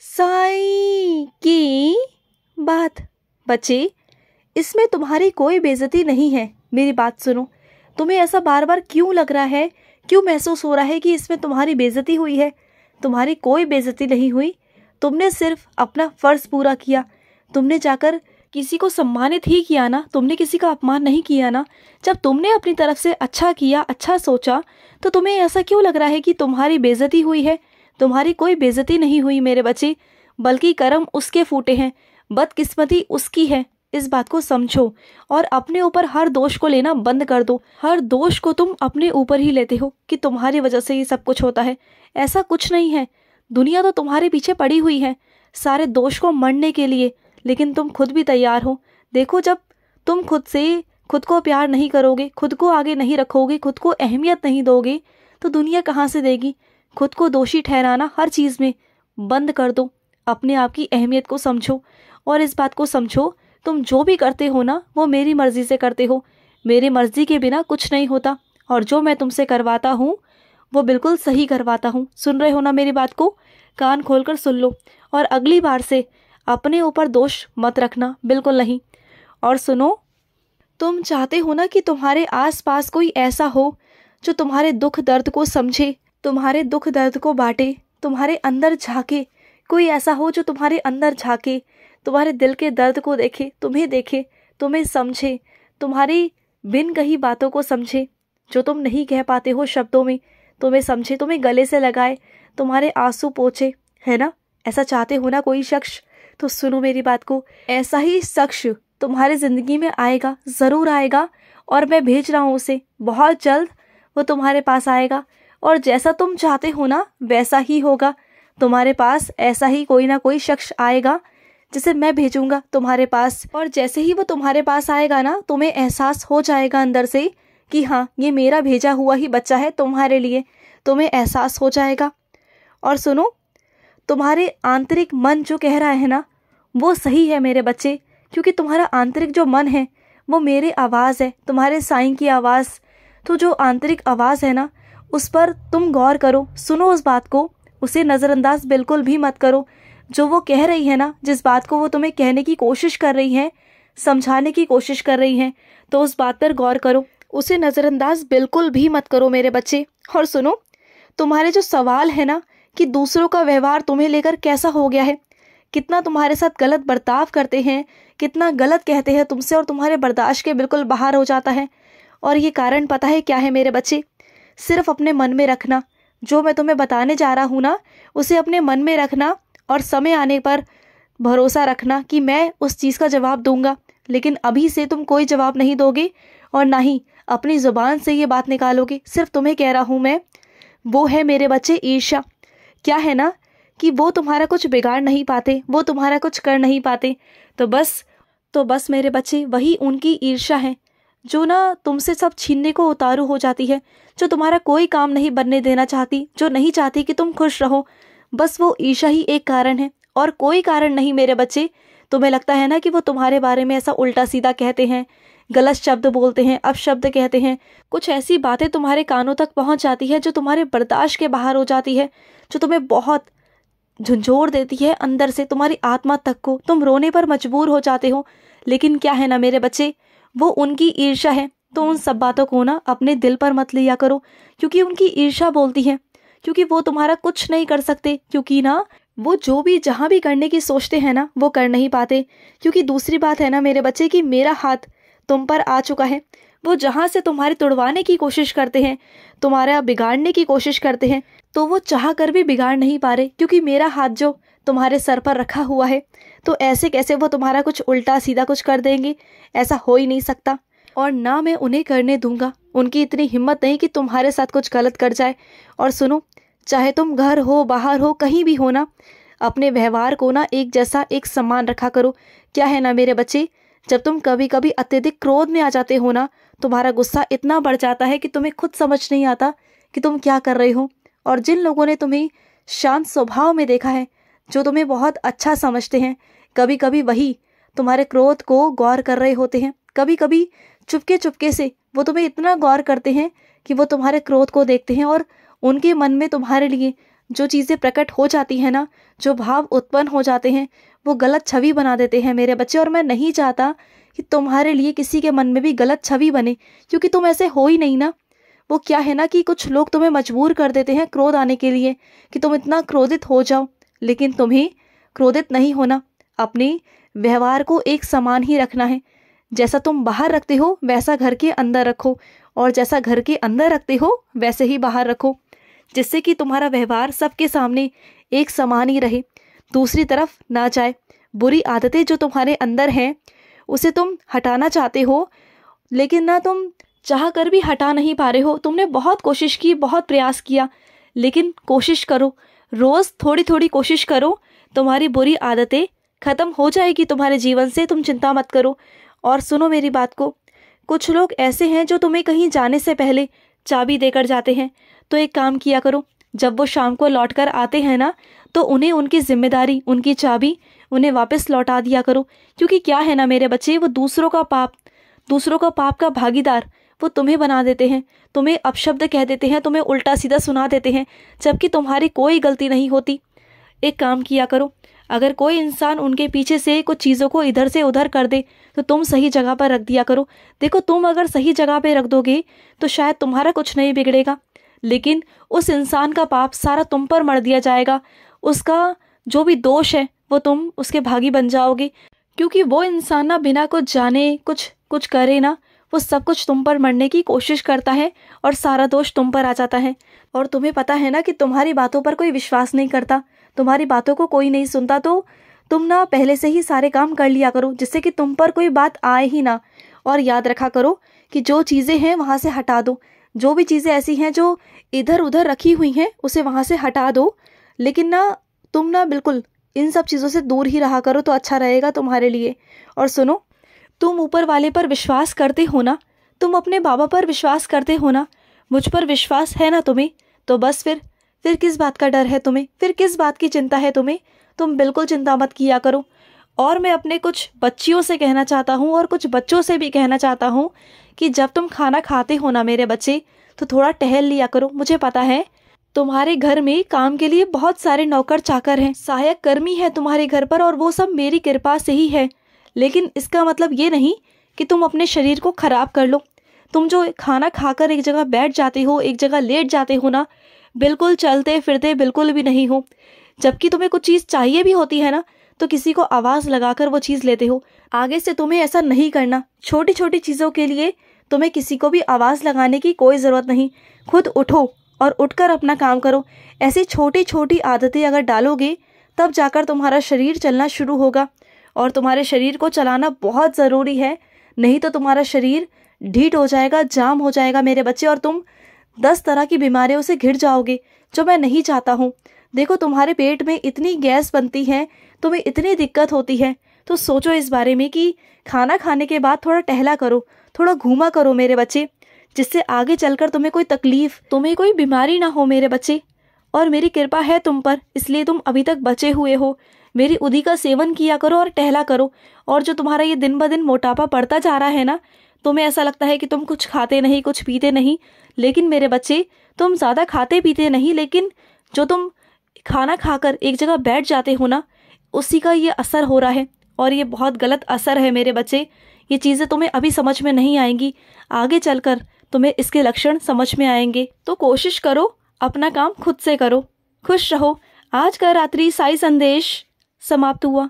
साई की बात बच्चे इसमें तुम्हारी कोई बेजती नहीं है मेरी बात सुनो तुम्हें ऐसा बार बार क्यों लग रहा है क्यों महसूस हो रहा है कि इसमें तुम्हारी बेजती हुई है तुम्हारी कोई बेजती नहीं हुई तुमने सिर्फ अपना फ़र्ज़ पूरा किया तुमने जाकर किसी को सम्मानित ही किया ना तुमने किसी का अपमान नहीं किया ना जब तुमने अपनी तरफ से अच्छा किया अच्छा सोचा तो तुम्हें ऐसा क्यों लग रहा है कि तुम्हारी बेजती हुई है तुम्हारी कोई बेजती नहीं हुई मेरे बच्चे बल्कि कर्म उसके फूटे हैं बदकिस्मती उसकी है इस बात को समझो और अपने ऊपर हर दोष को लेना बंद कर दो हर दोष को तुम अपने ऊपर ही लेते हो कि तुम्हारी वजह से ये सब कुछ होता है ऐसा कुछ नहीं है दुनिया तो तुम्हारे पीछे पड़ी हुई है सारे दोष को मरने के लिए लेकिन तुम खुद भी तैयार हो देखो जब तुम खुद से खुद को प्यार नहीं करोगे खुद को आगे नहीं रखोगे खुद को अहमियत नहीं दोगे तो दुनिया कहाँ से देगी खुद को दोषी ठहराना हर चीज़ में बंद कर दो अपने आप की अहमियत को समझो और इस बात को समझो तुम जो भी करते हो ना वो मेरी मर्ज़ी से करते हो मेरी मर्ज़ी के बिना कुछ नहीं होता और जो मैं तुमसे करवाता हूँ वो बिल्कुल सही करवाता हूँ सुन रहे हो ना मेरी बात को कान खोलकर सुन लो और अगली बार से अपने ऊपर दोष मत रखना बिल्कुल नहीं और सुनो तुम चाहते हो ना कि तुम्हारे आसपास कोई ऐसा हो जो तुम्हारे दुख दर्द को समझे तुम्हारे दुख दर्द को बांटे तुम्हारे अंदर झाँके कोई ऐसा हो जो तुम्हारे अंदर झाँके तुम्हारे दिल के दर्द को देखे तुम्हें देखे तुम्हें समझे तुम्हारी बिन कही बातों को समझे जो तुम नहीं कह पाते हो शब्दों में तुम्हें समझे तुम्हें गले से लगाए तुम्हारे आंसू पोछे है ना ऐसा चाहते हो ना कोई शख्स तो सुनो मेरी बात को ऐसा ही शख्स तुम्हारे ज़िंदगी में आएगा ज़रूर आएगा और मैं भेज रहा हूँ उसे बहुत जल्द वो तुम्हारे पास आएगा और जैसा तुम चाहते हो ना वैसा ही होगा तुम्हारे पास ऐसा ही कोई ना कोई शख्स आएगा जिसे मैं भेजूंगा तुम्हारे पास और जैसे ही वो तुम्हारे पास आएगा ना तुम्हें एहसास हो जाएगा अंदर से कि हाँ ये मेरा भेजा हुआ ही बच्चा है तुम्हारे लिए तुम्हें एहसास हो जाएगा और सुनो तुम्हारे आंतरिक मन जो कह रहा है ना वो सही है मेरे बच्चे क्योंकि तुम्हारा आंतरिक जो मन है वो मेरे आवाज़ है तुम्हारे साईं की आवाज़ तो जो आंतरिक आवाज़ है ना उस पर तुम गौर करो सुनो उस बात को उसे नज़रअंदाज बिल्कुल भी मत करो जो वो कह रही है ना जिस बात को वो तुम्हें कहने की कोशिश कर रही है समझाने की कोशिश कर रही है तो उस बात पर गौर करो उसे नज़रअंदाज बिल्कुल भी मत करो मेरे बच्चे और सुनो तुम्हारे जो सवाल है ना कि दूसरों का व्यवहार तुम्हें लेकर कैसा हो गया है कितना तुम्हारे साथ गलत बर्ताव करते हैं कितना गलत कहते हैं तुमसे और तुम्हारे बर्दाश्त के बिल्कुल बाहर हो जाता है और ये कारण पता है क्या है मेरे बच्चे सिर्फ अपने मन में रखना जो मैं तुम्हें बताने जा रहा हूँ ना उसे अपने मन में रखना और समय आने पर भरोसा रखना कि मैं उस चीज़ का जवाब दूंगा लेकिन अभी से तुम कोई जवाब नहीं दोगे और ना ही अपनी ज़ुबान से ये बात निकालोगे सिर्फ तुम्हें कह रहा हूँ मैं वो है मेरे बच्चे ईर्षा क्या है ना कि वो तुम्हारा कुछ बिगाड़ नहीं पाते वो तुम्हारा कुछ कर नहीं पाते तो बस तो बस मेरे बच्चे वही उनकी ईर्षा है जो ना तुमसे सब छीनने को उतारू हो जाती है जो तुम्हारा कोई काम नहीं बनने देना चाहती जो नहीं चाहती कि तुम खुश रहो बस वो ईशा ही एक कारण है और कोई कारण नहीं मेरे बच्चे तुम्हें लगता है ना कि वो तुम्हारे बारे में ऐसा उल्टा सीधा कहते हैं गलत शब्द बोलते हैं अपशब्द कहते हैं कुछ ऐसी बातें तुम्हारे कानों तक पहुंच जाती है जो तुम्हारे बर्दाश्त के बाहर हो जाती है जो तुम्हें बहुत झुंझोर देती है अंदर से तुम्हारी आत्मा तक को तुम रोने पर मजबूर हो जाते हो लेकिन क्या है ना मेरे बच्चे वो उनकी ईर्षा है तो उन सब बातों को ना अपने दिल पर मत लिया करो क्योंकि उनकी ईर्षा बोलती है क्योंकि वो तुम्हारा कुछ नहीं कर सकते क्योंकि ना वो जो भी जहाँ भी करने की सोचते हैं ना वो कर नहीं पाते क्योंकि दूसरी बात है ना मेरे बच्चे कि मेरा हाथ तुम पर आ चुका है वो जहाँ से तुम्हारे तुड़वाने की कोशिश करते हैं तुम्हारा बिगाड़ने की कोशिश करते हैं तो वो चाह कर भी बिगाड़ नहीं पा रहे क्योंकि मेरा हाथ जो तुम्हारे सर पर रखा हुआ है तो ऐसे कैसे वो तुम्हारा कुछ उल्टा सीधा कुछ कर देंगे ऐसा हो ही नहीं सकता और ना मैं उन्हें करने दूंगा उनकी इतनी हिम्मत नहीं कि तुम्हारे साथ कुछ गलत कर जाए और सुनो चाहे तुम घर हो बाहर हो कहीं भी हो ना अपने व्यवहार को ना एक जैसा एक सम्मान रखा करो क्या है ना मेरे बच्चे जब तुम कभी कभी अत्यधिक क्रोध में आ जाते हो ना तुम्हारा गुस्सा इतना बढ़ जाता है कि तुम्हें खुद समझ नहीं आता कि तुम क्या कर रहे हो और जिन लोगों ने तुम्हें शांत स्वभाव में देखा है जो तुम्हें बहुत अच्छा समझते हैं कभी कभी वही तुम्हारे क्रोध को गौर कर रहे होते हैं कभी कभी चुपके चुपके से वो तुम्हें इतना गौर करते हैं कि वो तुम्हारे क्रोध को देखते हैं और उनके मन में तुम्हारे लिए जो चीज़ें प्रकट हो जाती हैं ना जो भाव उत्पन्न हो जाते हैं वो गलत छवि बना देते हैं मेरे बच्चे और मैं नहीं चाहता कि तुम्हारे लिए किसी के मन में भी गलत छवि बने क्योंकि तुम ऐसे हो ही नहीं ना वो क्या है ना कि कुछ लोग तुम्हें मजबूर कर देते हैं क्रोध आने के लिए कि तुम इतना क्रोधित हो जाओ लेकिन तुम्हें क्रोधित नहीं होना अपने व्यवहार को एक समान ही रखना है जैसा तुम बाहर रखते हो वैसा घर के अंदर रखो और जैसा घर के अंदर रखते हो वैसे ही बाहर रखो जिससे कि तुम्हारा व्यवहार सबके सामने एक समान ही रहे दूसरी तरफ ना जाए बुरी आदतें जो तुम्हारे अंदर हैं उसे तुम हटाना चाहते हो लेकिन ना तुम चाह कर भी हटा नहीं पा रहे हो तुमने बहुत कोशिश की बहुत प्रयास किया लेकिन कोशिश करो रोज़ थोड़ी थोड़ी कोशिश करो तुम्हारी बुरी आदतें ख़त्म हो जाएगी तुम्हारे जीवन से तुम चिंता मत करो और सुनो मेरी बात को कुछ लोग ऐसे हैं जो तुम्हें कहीं जाने से पहले चाबी देकर जाते हैं तो एक काम किया करो जब वो शाम को लौट कर आते हैं ना तो उन्हें उनकी जिम्मेदारी उनकी चाबी उन्हें वापस लौटा दिया करो क्योंकि क्या है ना मेरे बच्चे वो दूसरों का पाप दूसरों का पाप का भागीदार वो तुम्हें बना देते हैं तुम्हें अपशब्द कह देते हैं तुम्हें उल्टा सीधा सुना देते हैं जबकि तुम्हारी कोई गलती नहीं होती एक काम किया करो अगर कोई इंसान उनके पीछे से कुछ चीज़ों को इधर से उधर कर दे तो तुम सही जगह पर रख दिया करो देखो तुम अगर सही जगह पर रख दोगे तो शायद तुम्हारा कुछ नहीं बिगड़ेगा लेकिन उस इंसान का पाप सारा तुम पर मर दिया जाएगा उसका जो भी दोष है वो तुम उसके भागी बन जाओगे क्योंकि वो इंसान ना बिना कुछ जाने कुछ कुछ करे ना वो सब कुछ तुम पर मरने की कोशिश करता है और सारा दोष तुम पर आ जाता है और तुम्हें पता है ना कि तुम्हारी बातों पर कोई विश्वास नहीं करता तुम्हारी बातों को कोई नहीं सुनता तो तुम ना पहले से ही सारे काम कर लिया करो जिससे कि तुम पर कोई बात आए ही ना और याद रखा करो कि जो चीज़ें हैं वहाँ से हटा दो जो भी चीज़ें ऐसी हैं जो इधर उधर रखी हुई हैं उसे वहाँ से हटा दो लेकिन ना तुम ना बिल्कुल इन सब चीज़ों से दूर ही रहा करो तो अच्छा रहेगा तुम्हारे लिए और सुनो तुम ऊपर वाले पर विश्वास करते हो ना तुम अपने बाबा पर विश्वास करते हो ना मुझ पर विश्वास है ना तुम्हें तो बस फिर फिर किस बात का डर है तुम्हें फिर किस बात की चिंता है तुम्हें तुम बिल्कुल चिंता मत किया करो और मैं अपने कुछ बच्चियों से कहना चाहता हूँ और कुछ बच्चों से भी कहना चाहता हूँ कि जब तुम खाना खाते हो ना मेरे बच्चे तो थोड़ा टहल लिया करो मुझे पता है तुम्हारे घर में काम के लिए बहुत सारे नौकर चाकर हैं सहायक कर्मी है तुम्हारे घर पर और वो सब मेरी कृपा से ही है लेकिन इसका मतलब ये नहीं कि तुम अपने शरीर को ख़राब कर लो तुम जो खाना खाकर एक जगह बैठ जाते हो एक जगह लेट जाते हो ना बिल्कुल चलते फिरते बिल्कुल भी नहीं हो जबकि तुम्हें कुछ चीज़ चाहिए भी होती है ना तो किसी को आवाज़ लगाकर वो चीज़ लेते हो आगे से तुम्हें ऐसा नहीं करना छोटी छोटी चीज़ों के लिए तुम्हें किसी को भी आवाज़ लगाने की कोई ज़रूरत नहीं खुद उठो और उठकर अपना काम करो ऐसी छोटी छोटी आदतें अगर डालोगे तब जाकर तुम्हारा शरीर चलना शुरू होगा और तुम्हारे शरीर को चलाना बहुत ज़रूरी है नहीं तो तुम्हारा शरीर ढीट हो जाएगा जाम हो जाएगा मेरे बच्चे और तुम दस तरह की बीमारियों से घिर जाओगे जो मैं नहीं चाहता हूँ देखो तुम्हारे पेट में इतनी गैस बनती है तुम्हें इतनी दिक्कत होती है तो सोचो इस बारे में कि खाना खाने के बाद थोड़ा टहला करो थोड़ा घूमा करो मेरे बच्चे जिससे आगे चलकर तुम्हें कोई तकलीफ तुम्हें कोई बीमारी ना हो मेरे बच्चे और मेरी कृपा है तुम पर इसलिए तुम अभी तक बचे हुए हो मेरी उदी का सेवन किया करो और टहला करो और जो तुम्हारा ये दिन ब दिन मोटापा पड़ता जा रहा है ना तुम्हें ऐसा लगता है कि तुम कुछ खाते नहीं कुछ पीते नहीं लेकिन मेरे बच्चे तुम ज़्यादा खाते पीते नहीं लेकिन जो तुम खाना खाकर एक जगह बैठ जाते हो ना उसी का ये असर हो रहा है और ये बहुत गलत असर है मेरे बच्चे ये चीज़ें तुम्हें अभी समझ में नहीं आएंगी आगे चलकर तुम्हें इसके लक्षण समझ में आएंगे तो कोशिश करो अपना काम खुद से करो खुश रहो आज का रात्रि साई संदेश समाप्त हुआ